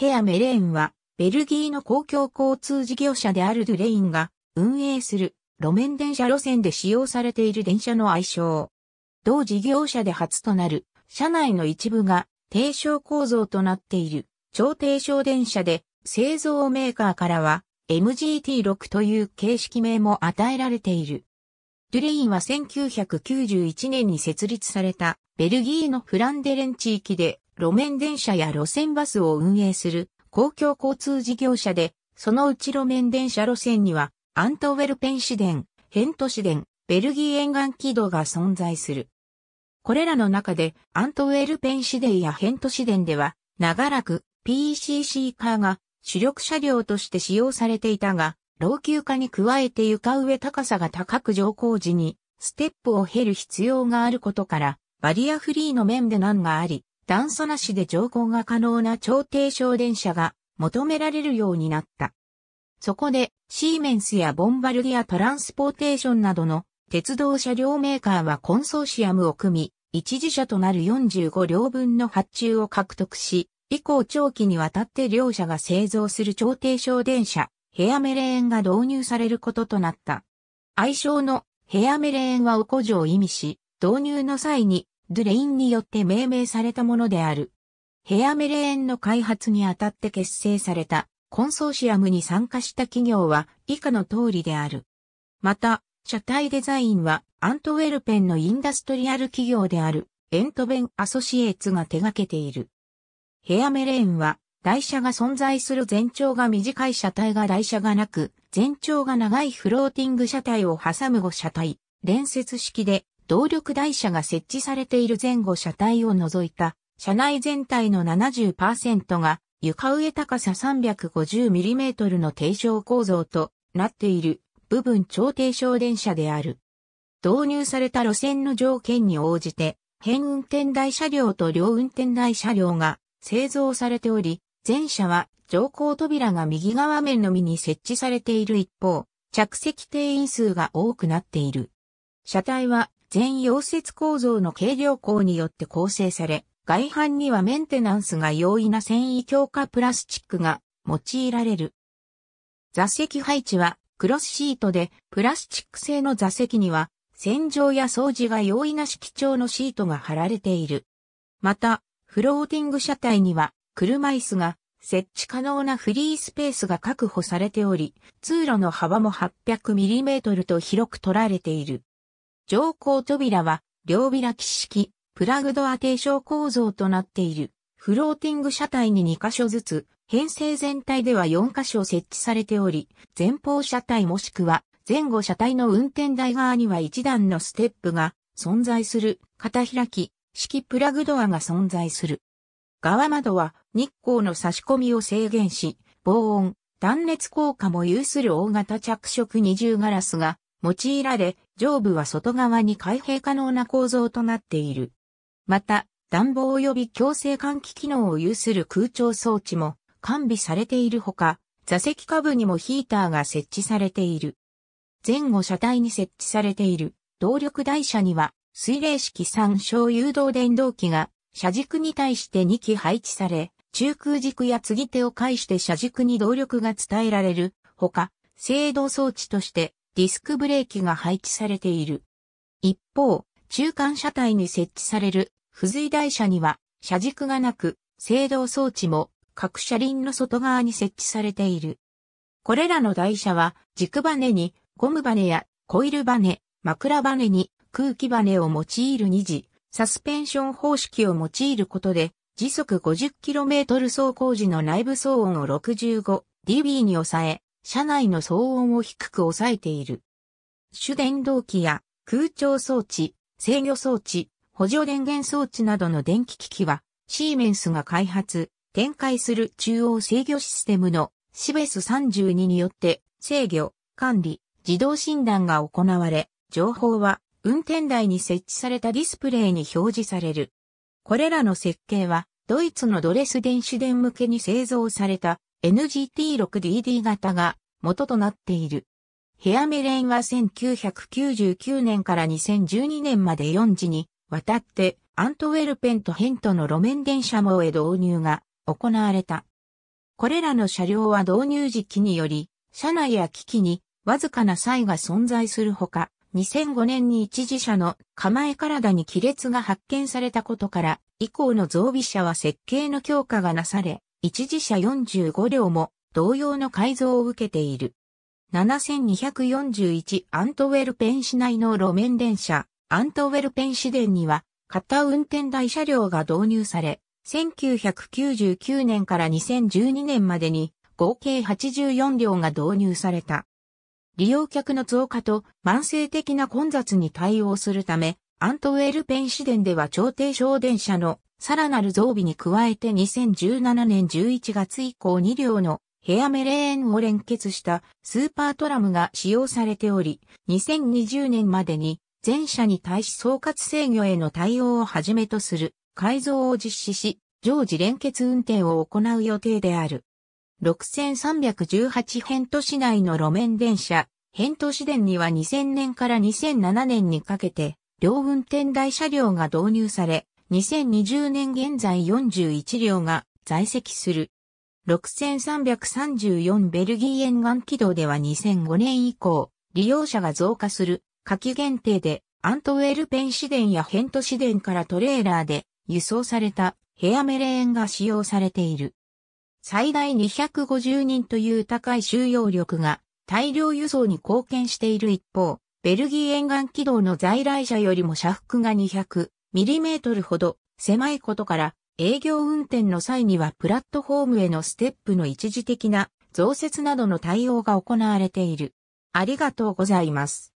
ヘアメレーンは、ベルギーの公共交通事業者であるドゥレインが運営する路面電車路線で使用されている電車の愛称。同事業者で初となる車内の一部が低床構造となっている超低床電車で製造メーカーからは MGT6 という形式名も与えられている。ドゥレインは1991年に設立されたベルギーのフランデレン地域で路面電車や路線バスを運営する公共交通事業者で、そのうち路面電車路線には、アントウェルペン市電、ヘント市電、ベルギー沿岸軌道が存在する。これらの中で、アントウェルペン市電やヘント市電では、長らく PCC カーが主力車両として使用されていたが、老朽化に加えて床上高さが高く乗降時に、ステップを経る必要があることから、バリアフリーの面で難があり、段差なしで乗降が可能な超低床電車が求められるようになった。そこで、シーメンスやボンバルディア・トランスポーテーションなどの鉄道車両メーカーはコンソーシアムを組み、一時社となる45両分の発注を獲得し、以降長期にわたって両社が製造する超低床電車、ヘアメレーンが導入されることとなった。愛称のヘアメレーンはお古じを意味し、導入の際にドゥレインによって命名されたものである。ヘアメレーンの開発にあたって結成されたコンソーシアムに参加した企業は以下の通りである。また、車体デザインはアントウェルペンのインダストリアル企業であるエントベンアソシエーツが手掛けている。ヘアメレーンは台車が存在する全長が短い車体が台車がなく、全長が長いフローティング車体を挟む5車体、連接式で動力台車が設置されている前後車体を除いた、車内全体の70%が床上高さ 350mm の低床構造となっている部分超低床電車である。導入された路線の条件に応じて、変運転台車両と両運転台車両が製造されており、前車は乗降扉が右側面のみに設置されている一方、着席定員数が多くなっている。車体は全溶接構造の軽量鋼によって構成され、外板にはメンテナンスが容易な繊維強化プラスチックが用いられる。座席配置はクロスシートでプラスチック製の座席には洗浄や掃除が容易な色調のシートが貼られている。また、フローティング車体には車椅子が設置可能なフリースペースが確保されており、通路の幅も 800mm と広く取られている。乗降扉は両開き式、プラグドア低床構造となっている。フローティング車体に2箇所ずつ、編成全体では4箇所設置されており、前方車体もしくは前後車体の運転台側には1段のステップが存在する、片開き、式プラグドアが存在する。側窓は日光の差し込みを制限し、防音、断熱効果も有する大型着色二重ガラスが用いられ、上部は外側に開閉可能な構造となっている。また、暖房及び強制換気機能を有する空調装置も完備されているほか、座席下部にもヒーターが設置されている。前後車体に設置されている動力台車には水冷式三小誘導電動機が車軸に対して2機配置され、中空軸や継ぎ手を介して車軸に動力が伝えられるほか、制動装置としてディスクブレーキが配置されている。一方、中間車体に設置される付随台車には車軸がなく、制動装置も各車輪の外側に設置されている。これらの台車は軸バネにゴムバネやコイルバネ、枕バネに空気バネを用いる二次、サスペンション方式を用いることで時速 50km 走行時の内部騒音を 65dB に抑え、車内の騒音を低く抑えている。主電動機や空調装置、制御装置、補助電源装置などの電気機器は、シーメンスが開発、展開する中央制御システムのシベス32によって制御、管理、自動診断が行われ、情報は運転台に設置されたディスプレイに表示される。これらの設計はドイツのドレス電子電向けに製造された NGT6DD 型が元となっている。ヘアメレインは1999年から2012年まで4時に渡ってアントウェルペンとヘントの路面電車網へ導入が行われた。これらの車両は導入時期により、車内や機器にわずかな差異が存在するほか、2005年に一時車の構え体に亀裂が発見されたことから、以降の増備車は設計の強化がなされ、一時車45両も同様の改造を受けている。7241アントウェルペン市内の路面電車、アントウェルペン市電には、片運転台車両が導入され、1999年から2012年までに合計84両が導入された。利用客の増加と慢性的な混雑に対応するため、アントウェルペン市電では超低小電車のさらなる増備に加えて2017年11月以降2両のヘアメレーンを連結したスーパートラムが使用されており、2020年までに全車に対し総括制御への対応をはじめとする改造を実施し、常時連結運転を行う予定である。6318辺都市内の路面電車、辺都市電には2000年から2007年にかけて、両運転台車両が導入され、2020年現在41両が在籍する。6334ベルギー沿岸軌道では2005年以降、利用者が増加する、夏季限定で、アントウェルペン市電やヘント市電からトレーラーで輸送されたヘアメレーンが使用されている。最大250人という高い収容力が大量輸送に貢献している一方、ベルギー沿岸軌道の在来車よりも車幅が200、ミリメートルほど狭いことから営業運転の際にはプラットフォームへのステップの一時的な増設などの対応が行われている。ありがとうございます。